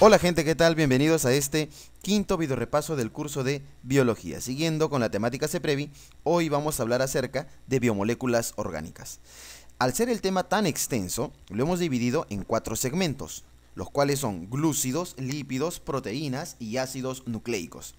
Hola gente, ¿qué tal? Bienvenidos a este quinto video repaso del curso de biología. Siguiendo con la temática CEPREVI, hoy vamos a hablar acerca de biomoléculas orgánicas. Al ser el tema tan extenso, lo hemos dividido en cuatro segmentos, los cuales son glúcidos, lípidos, proteínas y ácidos nucleicos.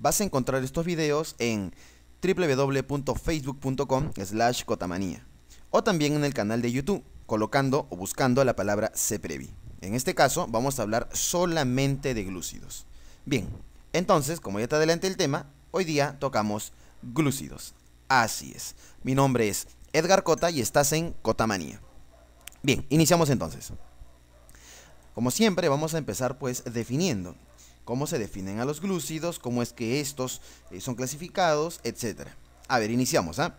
Vas a encontrar estos videos en www.facebook.com slash cotamanía o también en el canal de YouTube, colocando o buscando la palabra CEPREVI. En este caso vamos a hablar solamente de glúcidos. Bien, entonces, como ya te adelante el tema, hoy día tocamos glúcidos. Así es. Mi nombre es Edgar Cota y estás en Cotamanía. Bien, iniciamos entonces. Como siempre, vamos a empezar pues definiendo cómo se definen a los glúcidos, cómo es que estos eh, son clasificados, etc. A ver, iniciamos, ¿ah?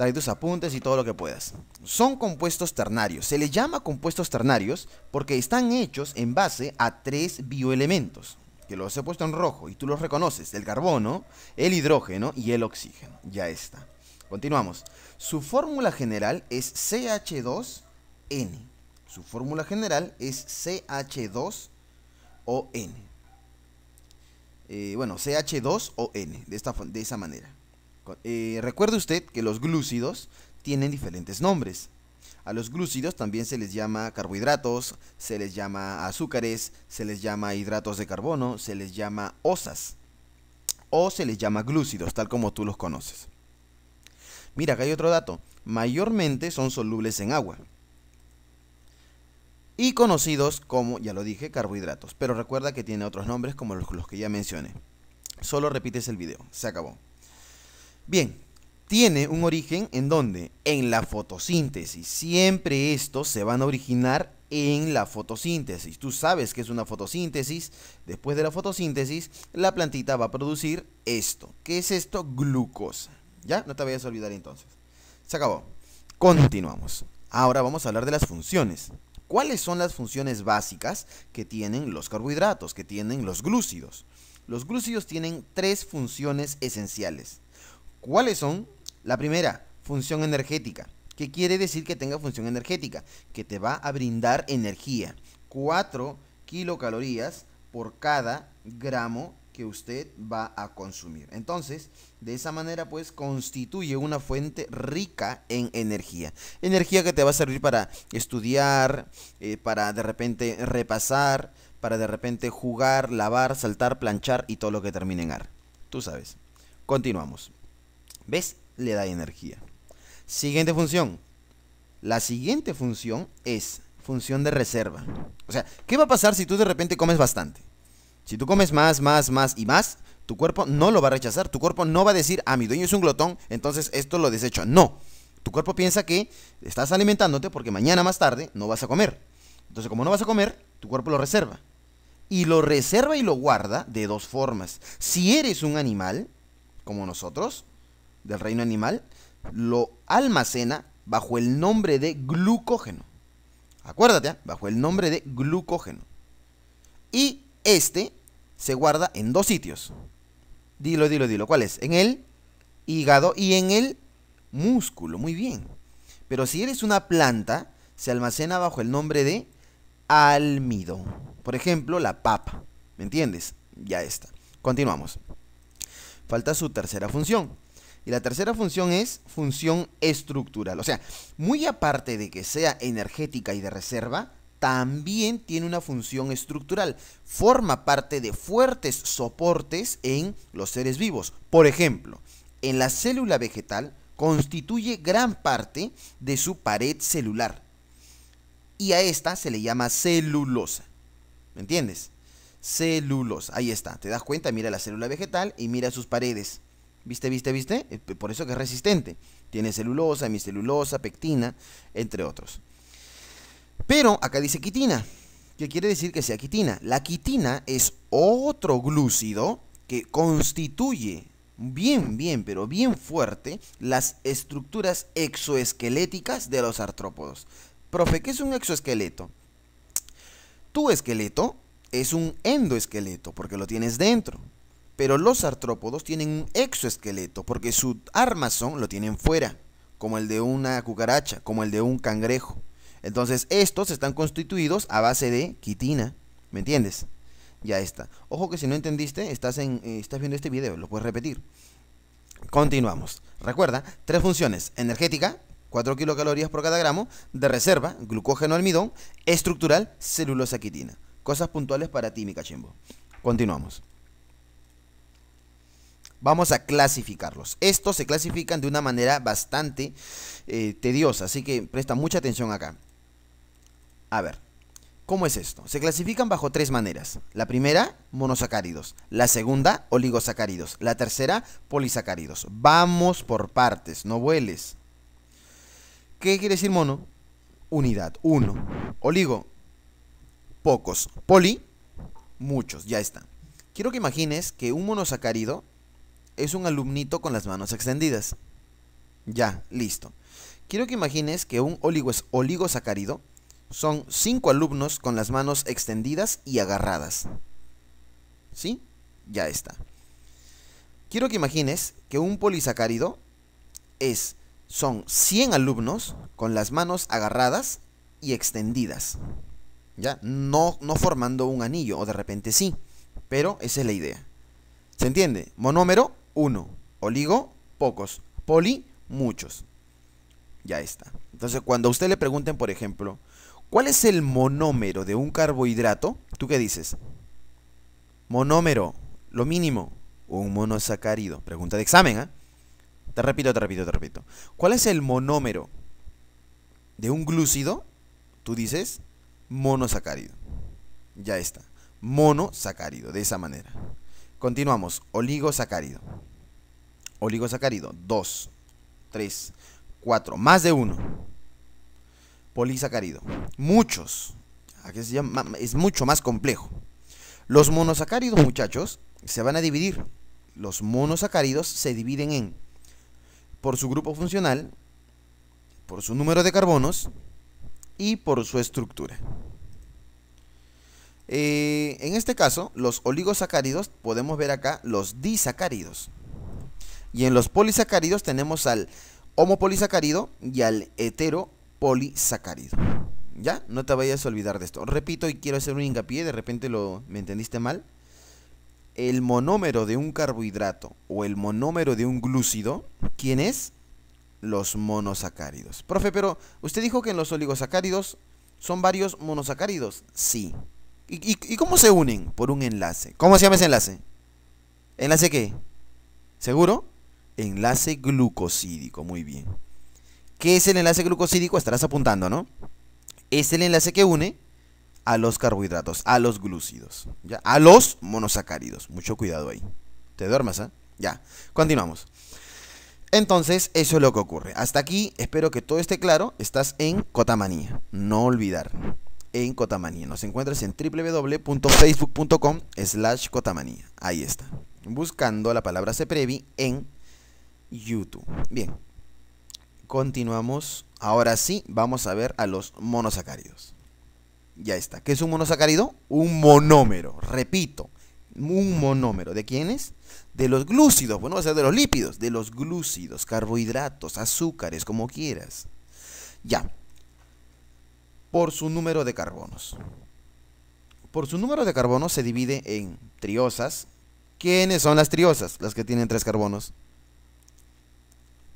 trae tus apuntes y todo lo que puedas. Son compuestos ternarios. Se les llama compuestos ternarios porque están hechos en base a tres bioelementos, que los he puesto en rojo y tú los reconoces, el carbono, el hidrógeno y el oxígeno. Ya está. Continuamos. Su fórmula general es CH2N. Su fórmula general es CH2ON. Eh, bueno, CH2ON, de, esta, de esa manera. Eh, recuerde usted que los glúcidos tienen diferentes nombres. A los glúcidos también se les llama carbohidratos, se les llama azúcares, se les llama hidratos de carbono, se les llama osas o se les llama glúcidos, tal como tú los conoces. Mira, acá hay otro dato. Mayormente son solubles en agua. Y conocidos como, ya lo dije, carbohidratos. Pero recuerda que tiene otros nombres como los que ya mencioné. Solo repites el video. Se acabó. Bien, tiene un origen en donde? En la fotosíntesis. Siempre estos se van a originar en la fotosíntesis. Tú sabes que es una fotosíntesis. Después de la fotosíntesis, la plantita va a producir esto. ¿Qué es esto? Glucosa. ¿Ya? No te vayas a olvidar entonces. Se acabó. Continuamos. Ahora vamos a hablar de las funciones. ¿Cuáles son las funciones básicas que tienen los carbohidratos, que tienen los glúcidos? Los glúcidos tienen tres funciones esenciales. ¿Cuáles son? La primera, función energética. ¿Qué quiere decir que tenga función energética? Que te va a brindar energía. 4 kilocalorías por cada gramo que usted va a consumir. Entonces, de esa manera pues constituye una fuente rica en energía. Energía que te va a servir para estudiar, eh, para de repente repasar, para de repente jugar, lavar, saltar, planchar y todo lo que termine en ar. Tú sabes. Continuamos. ¿Ves? Le da energía. Siguiente función. La siguiente función es función de reserva. O sea, ¿qué va a pasar si tú de repente comes bastante? Si tú comes más, más, más y más, tu cuerpo no lo va a rechazar. Tu cuerpo no va a decir, ah, mi dueño es un glotón, entonces esto lo desecho. No. Tu cuerpo piensa que estás alimentándote porque mañana más tarde no vas a comer. Entonces, como no vas a comer, tu cuerpo lo reserva. Y lo reserva y lo guarda de dos formas. Si eres un animal, como nosotros, del reino animal, lo almacena bajo el nombre de glucógeno. Acuérdate, ¿ah? bajo el nombre de glucógeno. Y este se guarda en dos sitios. Dilo, dilo, dilo. ¿Cuál es? En el hígado y en el músculo. Muy bien. Pero si eres una planta, se almacena bajo el nombre de almidón. Por ejemplo, la papa. ¿Me entiendes? Ya está. Continuamos. Falta su tercera función y la tercera función es función estructural. O sea, muy aparte de que sea energética y de reserva, también tiene una función estructural. Forma parte de fuertes soportes en los seres vivos. Por ejemplo, en la célula vegetal constituye gran parte de su pared celular. Y a esta se le llama celulosa. ¿Me entiendes? Celulosa. Ahí está. ¿Te das cuenta? Mira la célula vegetal y mira sus paredes. ¿Viste, viste, viste? Eh, por eso que es resistente. Tiene celulosa, hemicelulosa, pectina, entre otros. Pero acá dice quitina, que quiere decir que sea quitina. La quitina es otro glúcido que constituye bien, bien, pero bien fuerte las estructuras exoesqueléticas de los artrópodos. Profe, ¿qué es un exoesqueleto? Tu esqueleto es un endoesqueleto porque lo tienes dentro. Pero los artrópodos tienen un exoesqueleto porque su armazón lo tienen fuera, como el de una cucaracha, como el de un cangrejo. Entonces estos están constituidos a base de quitina, ¿me entiendes? Ya está. Ojo que si no entendiste, estás, en, eh, viendo este video, lo puedes repetir. Continuamos. Recuerda, tres funciones, energética, 4 kilocalorías por cada gramo, de reserva, glucógeno almidón, estructural, celulosa quitina. Cosas puntuales para ti, mi cachimbo. Continuamos. Vamos a clasificarlos. Estos se clasifican de una manera bastante eh, tediosa, así que presta mucha atención acá. A ver, ¿Cómo es esto? Se clasifican bajo tres maneras. La primera, monosacáridos. La segunda, oligosacáridos. La tercera, polisacáridos. Vamos por partes, no vueles. ¿Qué quiere decir mono? Unidad, uno. Oligo, pocos. Poli, muchos, ya está. Quiero que imagines que un monosacárido es un alumnito con las manos extendidas. Ya, listo. Quiero que imagines que un oligo es oligosacárido. Son cinco alumnos con las manos extendidas y agarradas. ¿Sí? Ya está. Quiero que imagines que un polisacárido es, son 100 alumnos con las manos agarradas y extendidas. ¿Ya? No, no formando un anillo, o de repente sí, pero esa es la idea. ¿Se entiende? Monómero, uno. Oligo, pocos. Poli, muchos. Ya está. Entonces, cuando a usted le pregunten, por ejemplo, ¿cuál es el monómero de un carbohidrato? ¿Tú qué dices? Monómero, lo mínimo, un monosacárido. Pregunta de examen, ¿ah? Te repito, te repito, te repito. ¿Cuál es el monómero de un glúcido? Tú dices monosacárido. Ya está. Monosacárido, de esa manera. Continuamos. Oligosacárido. Oligosacárido. 2, tres, cuatro, Más de uno. Polisacárido. Muchos. se llama, es mucho más complejo. Los monosacáridos, muchachos, se van a dividir. Los monosacáridos se dividen en, por su grupo funcional, por su número de carbonos y por su estructura. Eh, en este caso, los oligosacáridos podemos ver acá los disacáridos. Y en los polisacáridos tenemos al homopolisacárido y al heteropolisacárido. ¿Ya? No te vayas a olvidar de esto. Repito y quiero hacer un hincapié, de repente lo, me entendiste mal. El monómero de un carbohidrato o el monómero de un glúcido, ¿quién es? Los monosacáridos. Profe, pero usted dijo que en los oligosacáridos son varios monosacáridos. Sí, ¿Y, cómo se unen? Por un enlace. ¿Cómo se llama ese enlace? ¿Enlace qué? ¿Seguro? Enlace glucosídico, muy bien. ¿Qué es el enlace glucosídico? Estarás apuntando, ¿no? Es el enlace que une a los carbohidratos, a los glúcidos, ¿ya? a los monosacáridos. Mucho cuidado ahí. Te duermas, ¿eh? Ya, continuamos. Entonces, eso es lo que ocurre. Hasta aquí, espero que todo esté claro. Estás en cotamanía. No olvidar en Cotamanía. Nos encuentras en www.facebook.com slash Cotamanía. Ahí está. Buscando la palabra Ceprevi en YouTube. Bien. Continuamos. Ahora sí, vamos a ver a los monosacáridos. Ya está. ¿Qué es un monosacárido? Un monómero. Repito, un monómero. ¿De es? De los glúcidos. Bueno, va a ser de los lípidos. De los glúcidos, carbohidratos, azúcares, como quieras. Ya por su número de carbonos. Por su número de carbonos se divide en triosas. ¿Quiénes son las triosas? Las que tienen tres carbonos.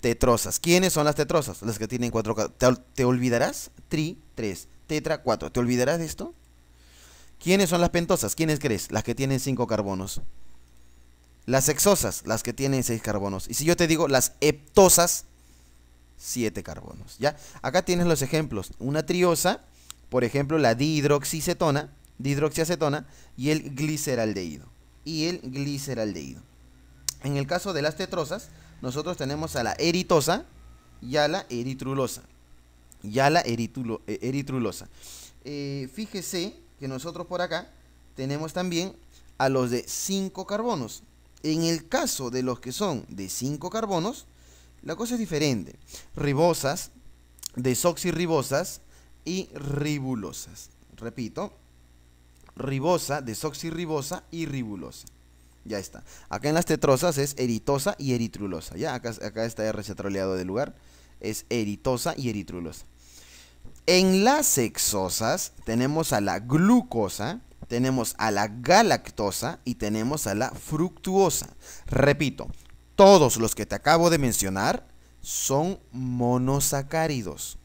Tetrosas. ¿Quiénes son las tetrosas? Las que tienen cuatro carbonos. ¿Te olvidarás? Tri, tres. Tetra, cuatro. ¿Te olvidarás de esto? ¿Quiénes son las pentosas? ¿Quiénes crees? Las que tienen cinco carbonos. Las exosas. las que tienen seis carbonos. Y si yo te digo las heptosas, 7 carbonos. ¿ya? Acá tienes los ejemplos. Una triosa, por ejemplo, la dihidroxicetona, dihidroxiacetona y el gliceraldehído. Y el gliceraldehído. En el caso de las tetrosas, nosotros tenemos a la eritosa y a la eritrulosa. Y a la eh, eritrulosa. Eh, fíjese que nosotros por acá tenemos también a los de 5 carbonos. En el caso de los que son de 5 carbonos, la cosa es diferente. Ribosas, desoxirribosas y ribulosas. Repito, ribosa, desoxirribosa y ribulosa. Ya está. Acá en las tetrosas es eritosa y eritrulosa. Ya, acá, está R se troleado de lugar. Es eritosa y eritrulosa. En las sexosas tenemos a la glucosa, tenemos a la galactosa y tenemos a la fructuosa. Repito, todos los que te acabo de mencionar son monosacáridos.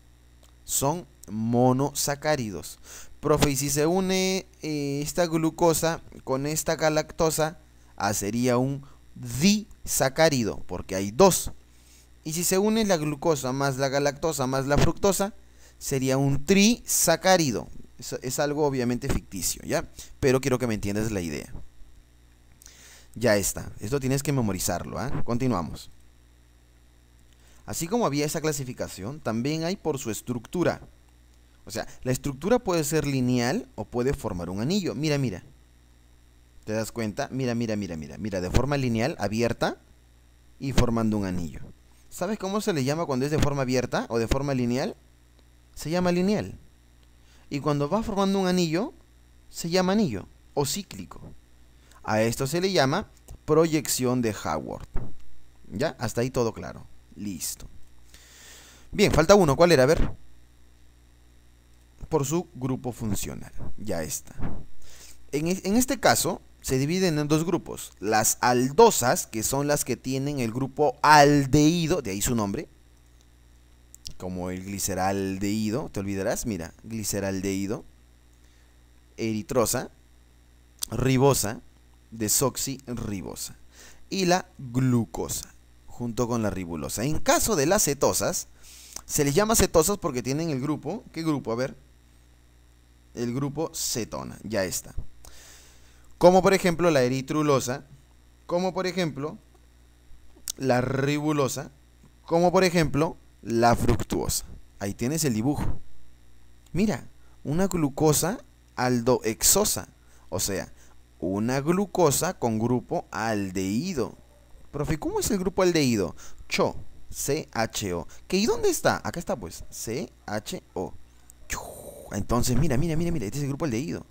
Son monosacáridos. Profe, y si se une eh, esta glucosa con esta galactosa, ah, sería un disacárido, porque hay dos. Y si se une la glucosa más la galactosa más la fructosa, sería un trisacárido. Es, es algo obviamente ficticio, ¿ya? Pero quiero que me entiendas la idea. Ya está, esto tienes que memorizarlo, ¿ah? Continuamos. Así como había esa clasificación, también hay por su estructura. O sea, la estructura puede ser lineal o puede formar un anillo. Mira, mira. ¿Te das cuenta? Mira, mira, mira, mira. Mira, de forma lineal, abierta y formando un anillo. ¿Sabes cómo se le llama cuando es de forma abierta o de forma lineal? Se llama lineal. Y cuando va formando un anillo, se llama anillo o cíclico. A esto se le llama proyección de Howard. ¿Ya? Hasta ahí todo claro. Listo. Bien, falta uno. ¿Cuál era? A ver. Por su grupo funcional. Ya está. En, en este caso, se dividen en dos grupos. Las aldosas, que son las que tienen el grupo aldeído. de ahí su nombre, como el gliceraldeído. te olvidarás, mira, Gliceraldeído. eritrosa, ribosa, desoxirribosa y la glucosa junto con la ribulosa. En caso de las cetosas, se les llama cetosas porque tienen el grupo, ¿qué grupo? A ver, el grupo cetona, ya está. Como por ejemplo la eritrulosa, como por ejemplo la ribulosa, como por ejemplo la fructuosa. Ahí tienes el dibujo. Mira, una glucosa aldoexosa, o sea, una glucosa con grupo aldehído. Profe, ¿cómo es el grupo aldehído? CHO, o ¿Qué, ¿Y dónde está? Acá está pues, CHO. Entonces, mira, mira, mira, mira, este es el grupo aldehído.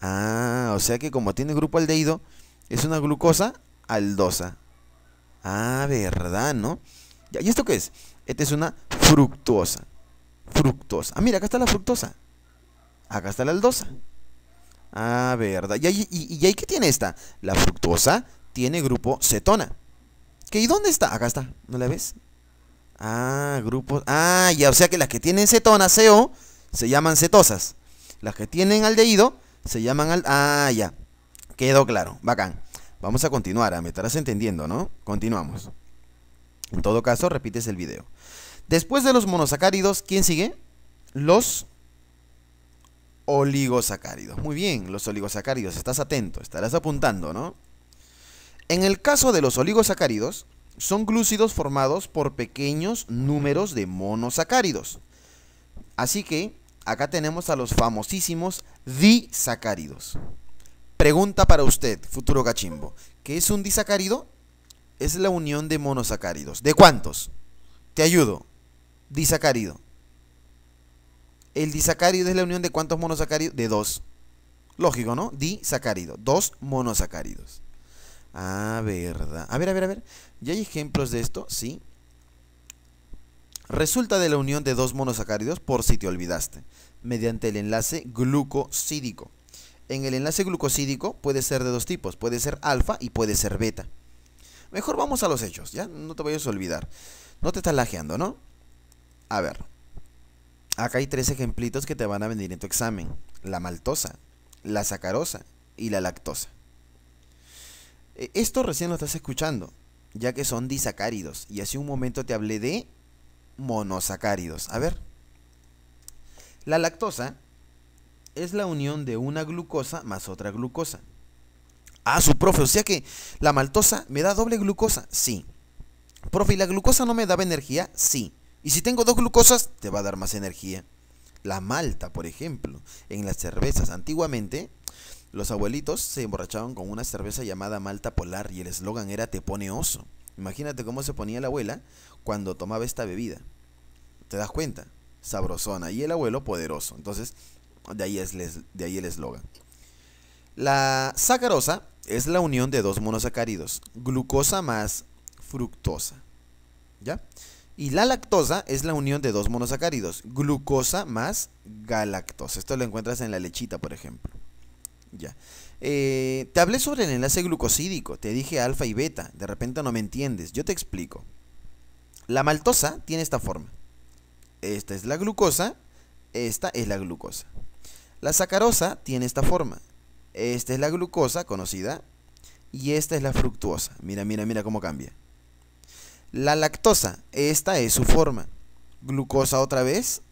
Ah, o sea que como tiene grupo aldehído, es una glucosa aldosa. Ah, verdad, ¿no? ¿Y esto qué es? Esta es una fructuosa. Fructosa. Ah, mira, acá está la fructosa. Acá está la aldosa. Ah, verdad. ¿Y ahí, qué tiene esta? La fructosa tiene grupo cetona. ¿Qué, ¿Y dónde está? Acá está. ¿No la ves? Ah, grupos. Ah, ya, o sea que las que tienen cetona, CO, se llaman cetosas. Las que tienen aldeído, se llaman al. Ah, ya. Quedó claro. Bacán. Vamos a continuar. Ah, me estarás entendiendo, ¿no? Continuamos. En todo caso, repites el video. Después de los monosacáridos, ¿quién sigue? Los oligosacáridos. Muy bien, los oligosacáridos, estás atento, estarás apuntando, ¿no? En el caso de los oligosacáridos, son glúcidos formados por pequeños números de monosacáridos. Así que acá tenemos a los famosísimos disacáridos. Pregunta para usted, futuro cachimbo. ¿Qué es un disacárido? Es la unión de monosacáridos. ¿De cuántos? Te ayudo. Disacárido. El disacárido es la unión de cuántos monosacáridos? De dos. Lógico, ¿no? Disacárido. Dos monosacáridos. Ah, verdad. A ver, a ver, a ver. ¿Ya hay ejemplos de esto? Sí. Resulta de la unión de dos monosacáridos, por si te olvidaste, mediante el enlace glucosídico. En el enlace glucosídico puede ser de dos tipos, puede ser alfa y puede ser beta. Mejor vamos a los hechos, ¿ya? No te vayas a olvidar. No te estás lajeando, ¿no? A ver, Acá hay tres ejemplitos que te van a venir en tu examen. La maltosa, la sacarosa y la lactosa. E, esto recién lo estás escuchando, ya que son disacáridos. Y hace un momento te hablé de monosacáridos. A ver. La lactosa es la unión de una glucosa más otra glucosa. Ah, su profe, o sea que la maltosa me da doble glucosa. Sí. Profe, ¿y la glucosa no me daba energía? Sí. Y si tengo dos glucosas, te va a dar más energía. La malta, por ejemplo, en las cervezas antiguamente, los abuelitos se emborrachaban con una cerveza llamada malta polar y el eslogan era te pone oso. Imagínate cómo se ponía la abuela cuando tomaba esta bebida. ¿Te das cuenta? Sabrosona y el abuelo poderoso. Entonces, de ahí, es de ahí el eslogan. La sacarosa es la unión de dos monosacáridos, glucosa más fructosa. ¿Ya? Y la lactosa es la unión de dos monosacáridos, glucosa más galactosa. Esto lo encuentras en la lechita, por ejemplo. Ya. Eh, te hablé sobre el enlace glucosídico, te dije alfa y beta, de repente no me entiendes, yo te explico. La maltosa tiene esta forma. Esta es la glucosa, esta es la glucosa. La sacarosa tiene esta forma. Esta es la glucosa conocida y esta es la fructuosa. Mira, mira, mira cómo cambia. La lactosa, esta es su forma. Glucosa otra vez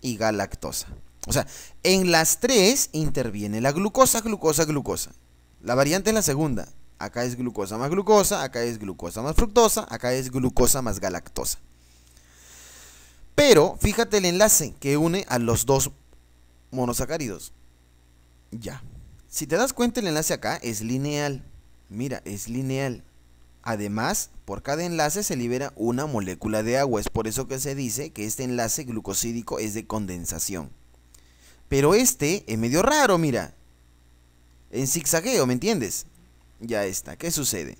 y galactosa. O sea, en las tres interviene la glucosa, glucosa, glucosa. La variante es la segunda. Acá es glucosa más glucosa, acá es glucosa más fructosa, acá es glucosa más galactosa. Pero fíjate el enlace que une a los dos monosacáridos. Ya. Si te das cuenta, el enlace acá es lineal. Mira, es lineal. Además, por cada enlace se libera una molécula de agua, es por eso que se dice que este enlace glucosídico es de condensación. Pero este es medio raro, mira. En zigzagueo, ¿me entiendes? Ya está, ¿qué sucede?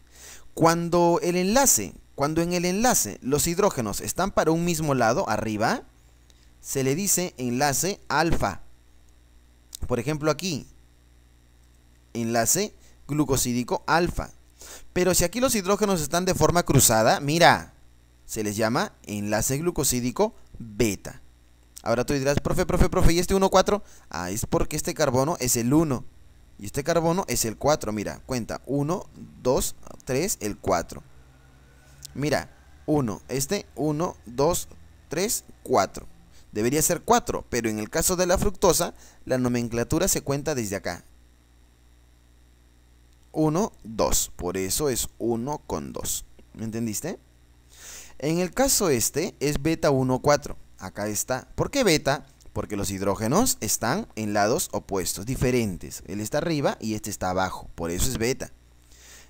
Cuando el enlace, cuando en el enlace los hidrógenos están para un mismo lado, arriba, se le dice enlace alfa. Por ejemplo aquí, enlace glucosídico alfa. Pero si aquí los hidrógenos están de forma cruzada, mira, se les llama enlace glucosídico beta. Ahora tú dirás, profe, profe, profe, ¿y este 1,4? Ah, es porque este carbono es el 1. Y este carbono es el 4. Mira, cuenta. 1, 2, 3, el 4. Mira, 1, este, 1, 2, 3, 4. Debería ser 4, pero en el caso de la fructosa, la nomenclatura se cuenta desde acá. 1, 2. Por eso es 1 con 2. ¿Me entendiste? En el caso este es beta 1, 4. Acá está. ¿Por qué beta? Porque los hidrógenos están en lados opuestos, diferentes. Él está arriba y este está abajo. Por eso es beta.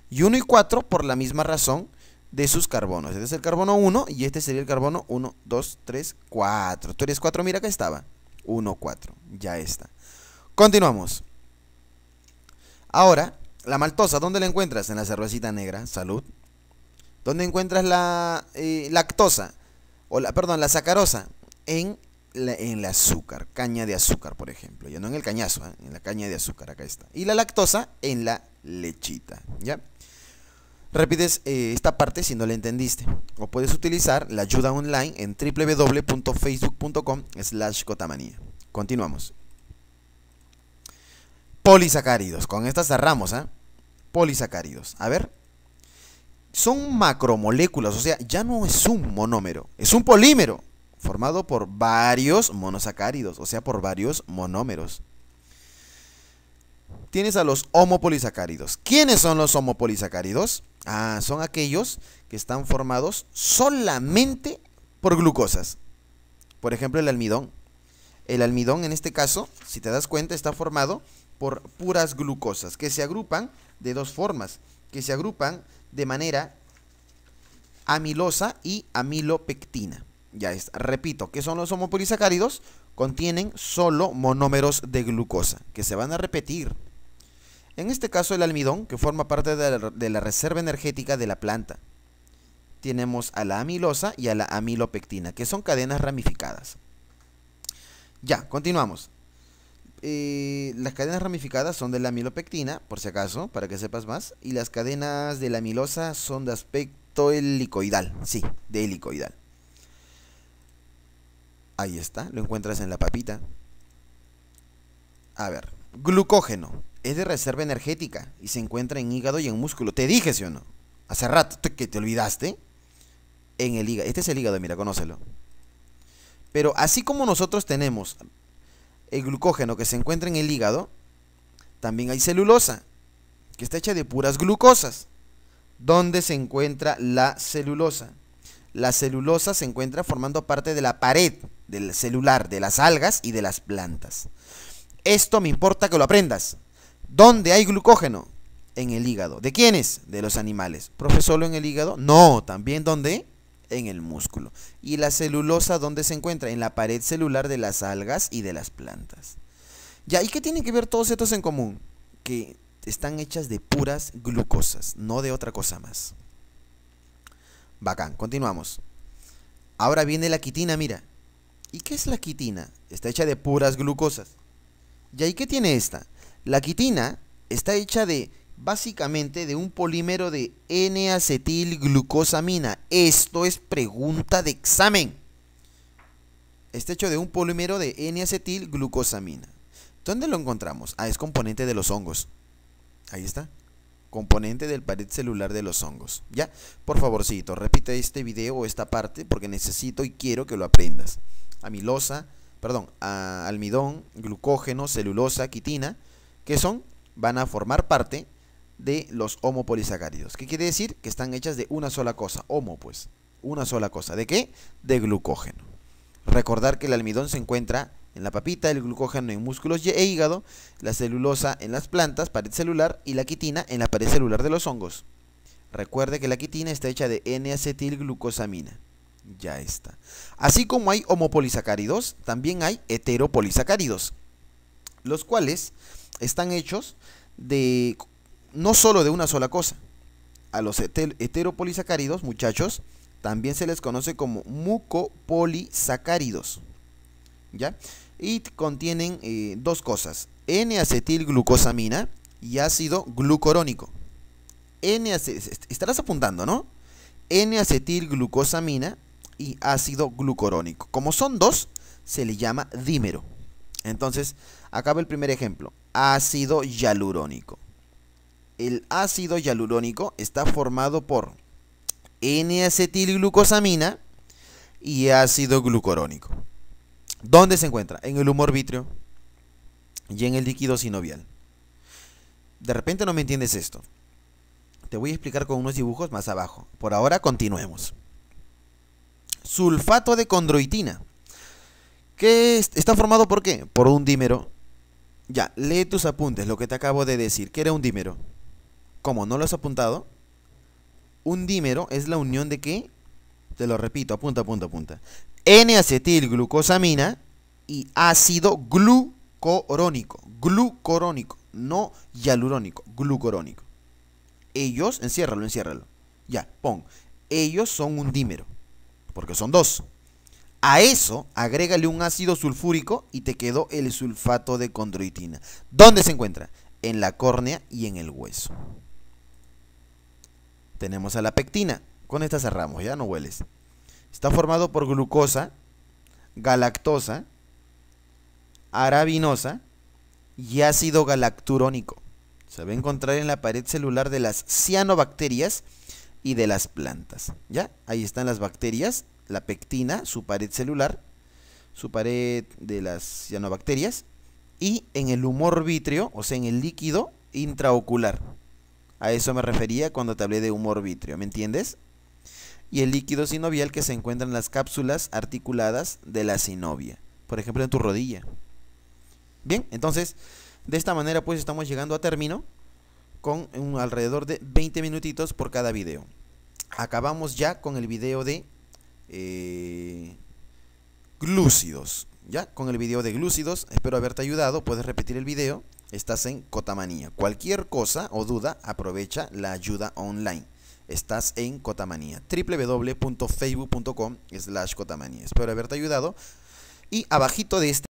Y 1 y 4 por la misma razón de sus carbonos. Este es el carbono 1 y este sería el carbono 1, 2, 3, 4. Tú eres 4, mira que estaba. 1, 4. Ya está. Continuamos. Ahora la maltosa, ¿dónde la encuentras? En la cervecita negra, salud. ¿Dónde encuentras la eh, lactosa? O la, perdón, la sacarosa. En, en el azúcar, caña de azúcar, por ejemplo. Ya no en el cañazo, ¿eh? en la caña de azúcar, acá está. Y la lactosa en la lechita, ¿ya? Repites eh, esta parte si no la entendiste. O puedes utilizar la ayuda online en www.facebook.com slash Continuamos. Polisacáridos. Con estas cerramos, ¿eh? Polisacáridos. A ver. Son macromoléculas, o sea, ya no es un monómero, es un polímero formado por varios monosacáridos, o sea, por varios monómeros. Tienes a los homopolisacáridos. ¿Quiénes son los homopolisacáridos? Ah, son aquellos que están formados solamente por glucosas. Por ejemplo, el almidón. El almidón en este caso, si te das cuenta, está formado por puras glucosas, que se agrupan de dos formas, que se agrupan de manera amilosa y amilopectina. Ya está, repito, que son los homopolisacáridos? Contienen solo monómeros de glucosa, que se van a repetir. En este caso el almidón, que forma parte de la reserva energética de la planta. Tenemos a la amilosa y a la amilopectina, que son cadenas ramificadas. Ya, continuamos. Eh, las cadenas ramificadas son de la amilopectina, por si acaso, para que sepas más. Y las cadenas de la amilosa son de aspecto helicoidal. Sí, de helicoidal. Ahí está, lo encuentras en la papita. A ver, glucógeno. Es de reserva energética y se encuentra en hígado y en músculo. Te dije, ¿sí o no? Hace rato que te olvidaste. En el hígado. Este es el hígado, mira, conócelo. Pero así como nosotros tenemos el glucógeno que se encuentra en el hígado, también hay celulosa, que está hecha de puras glucosas. ¿Dónde se encuentra la celulosa? La celulosa se encuentra formando parte de la pared del celular, de las algas y de las plantas. Esto me importa que lo aprendas. ¿Dónde hay glucógeno? En el hígado. ¿De quiénes? De los animales. ¿Profe solo en el hígado? No, también ¿dónde? en el músculo. ¿Y la celulosa dónde se encuentra? En la pared celular de las algas y de las plantas. ¿Y ahí qué tienen que ver todos estos en común? Que están hechas de puras glucosas, no de otra cosa más. Bacán, continuamos. Ahora viene la quitina, mira. ¿Y qué es la quitina? Está hecha de puras glucosas. ¿Y ahí qué tiene esta? La quitina está hecha de básicamente de un polímero de N-acetilglucosamina. Esto es pregunta de examen. Está hecho de un polímero de N-acetilglucosamina. ¿Dónde lo encontramos? Ah, es componente de los hongos. Ahí está. Componente del pared celular de los hongos. ¿Ya? Por favorcito, repite este video o esta parte porque necesito y quiero que lo aprendas. Amilosa, perdón, almidón, glucógeno, celulosa, quitina, que son, van a formar parte de los homopolisacáridos. ¿Qué quiere decir? Que están hechas de una sola cosa, homo pues, una sola cosa. ¿De qué? De glucógeno. Recordar que el almidón se encuentra en la papita, el glucógeno en músculos e hígado, la celulosa en las plantas, pared celular y la quitina en la pared celular de los hongos. Recuerde que la quitina está hecha de N-acetilglucosamina. Ya está. Así como hay homopolisacáridos, también hay heteropolisacáridos, los cuales están hechos de no solo de una sola cosa. A los heteropolisacáridos, muchachos, también se les conoce como mucopolisacáridos. ¿Ya? Y contienen eh, dos cosas: N-acetilglucosamina y ácido glucorónico. N estarás apuntando, ¿no? N-acetilglucosamina y ácido glucorónico. Como son dos, se le llama dímero. Entonces, acaba el primer ejemplo: ácido hialurónico. El ácido hialurónico está formado por N-acetilglucosamina y ácido glucorónico. ¿Dónde se encuentra? En el humor vítreo y en el líquido sinovial. De repente no me entiendes esto. Te voy a explicar con unos dibujos más abajo. Por ahora continuemos. Sulfato de condroitina. ¿Qué está formado por qué? Por un dímero. Ya, lee tus apuntes, lo que te acabo de decir. ¿Qué era un dímero? como no lo has apuntado, un dímero es la unión de qué? Te lo repito, apunta, apunta, apunta. N-acetilglucosamina y ácido glucorónico. Glucorónico, no hialurónico, glucorónico. Ellos, enciérralo, enciérralo. Ya, pon. Ellos son un dímero, porque son dos. A eso agrégale un ácido sulfúrico y te quedó el sulfato de condroitina. ¿Dónde se encuentra? En la córnea y en el hueso tenemos a la pectina. Con esta cerramos, ya no hueles. Está formado por glucosa, galactosa, arabinosa y ácido galacturónico. Se va a encontrar en la pared celular de las cianobacterias y de las plantas. ¿Ya? Ahí están las bacterias, la pectina, su pared celular, su pared de las cianobacterias y en el humor vítreo, o sea, en el líquido intraocular. A eso me refería cuando te hablé de humor vitrio, ¿me entiendes? Y el líquido sinovial que se encuentra en las cápsulas articuladas de la sinovia, por ejemplo en tu rodilla. Bien, entonces, de esta manera pues estamos llegando a término con un alrededor de 20 minutitos por cada video. Acabamos ya con el video de eh, glúcidos. Ya, con el video de glúcidos, espero haberte ayudado, puedes repetir el video. Estás en Cotamanía. Cualquier cosa o duda, aprovecha la ayuda online. Estás en Cotamanía. www.facebook.com slash Cotamanía. Espero haberte ayudado. Y abajito de este...